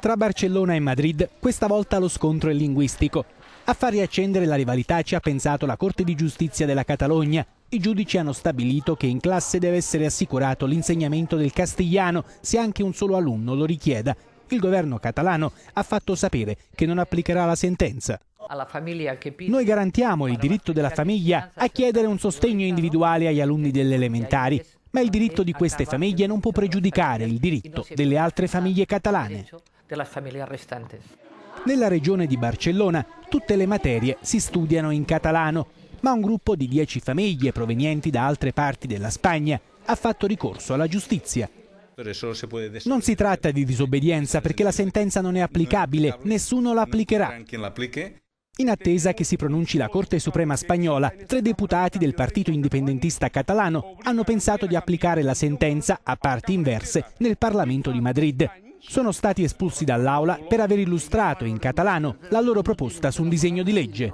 Tra Barcellona e Madrid, questa volta lo scontro è linguistico. A far riaccendere la rivalità ci ha pensato la Corte di Giustizia della Catalogna. I giudici hanno stabilito che in classe deve essere assicurato l'insegnamento del castigliano se anche un solo alunno lo richieda. Il governo catalano ha fatto sapere che non applicherà la sentenza. Noi garantiamo il diritto della famiglia a chiedere un sostegno individuale agli alunni delle elementari ma il diritto di queste famiglie non può pregiudicare il diritto delle altre famiglie catalane. Nella regione di Barcellona tutte le materie si studiano in catalano, ma un gruppo di dieci famiglie provenienti da altre parti della Spagna ha fatto ricorso alla giustizia. Non si tratta di disobbedienza perché la sentenza non è applicabile, nessuno la applicherà. In attesa che si pronunci la Corte Suprema spagnola, tre deputati del partito indipendentista catalano hanno pensato di applicare la sentenza a parti inverse nel Parlamento di Madrid. Sono stati espulsi dall'aula per aver illustrato in catalano la loro proposta su un disegno di legge.